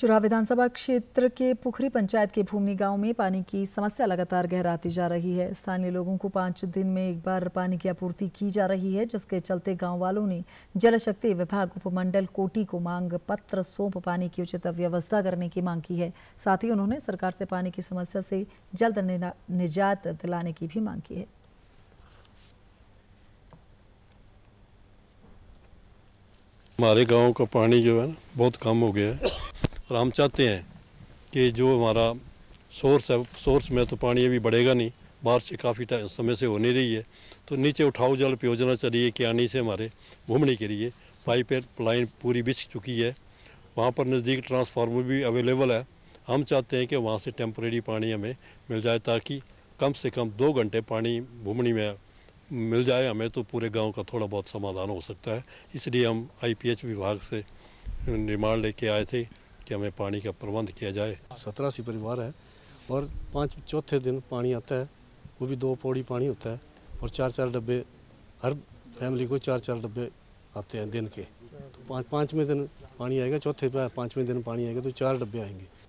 चुरा विधानसभा क्षेत्र के पुखरी पंचायत के भूमि गांव में पानी की समस्या लगातार गहराती जा रही है स्थानीय लोगों को पांच दिन में एक बार पानी की आपूर्ति की जा रही है जिसके चलते गांव वालों ने जल शक्ति विभाग उपमंडल कोटी को मांग पत्र सौंप पानी की उचित व्यवस्था करने की मांग की है साथ ही उन्होंने सरकार से पानी की समस्या से जल्द निजात दिलाने की भी मांग की है हमारे गाँव का पानी जो है बहुत कम हो गया है और हम चाहते हैं कि जो हमारा सोर्स है सोर्स में तो पानी अभी बढ़ेगा नहीं बारिश काफ़ी समय से होने रही है तो नीचे उठाऊ जल योजना चलिए कि आनी से हमारे घूमने के लिए पाइप लाइन पूरी बिछ चुकी है वहाँ पर नज़दीक ट्रांसफार्मर भी अवेलेबल है हम चाहते हैं कि वहाँ से टेम्प्रेरी पानी हमें मिल जाए ताकि कम से कम दो घंटे पानी भूमि में मिल जाए हमें तो पूरे गांव का थोड़ा बहुत समाधान हो सकता है इसलिए हम आईपीएच विभाग से निर्माण लेके आए थे कि हमें पानी का प्रबंध किया जाए सत्रह सी परिवार है और पाँच चौथे दिन पानी आता है वो भी दो पौड़ी पानी होता है और चार चार डब्बे हर फैमिली को चार चार डब्बे आते हैं दिन के तो पाँच पाँचवें दिन पानी आएगा चौथे पाँचवें दिन पानी आएगा तो चार डब्बे आएंगे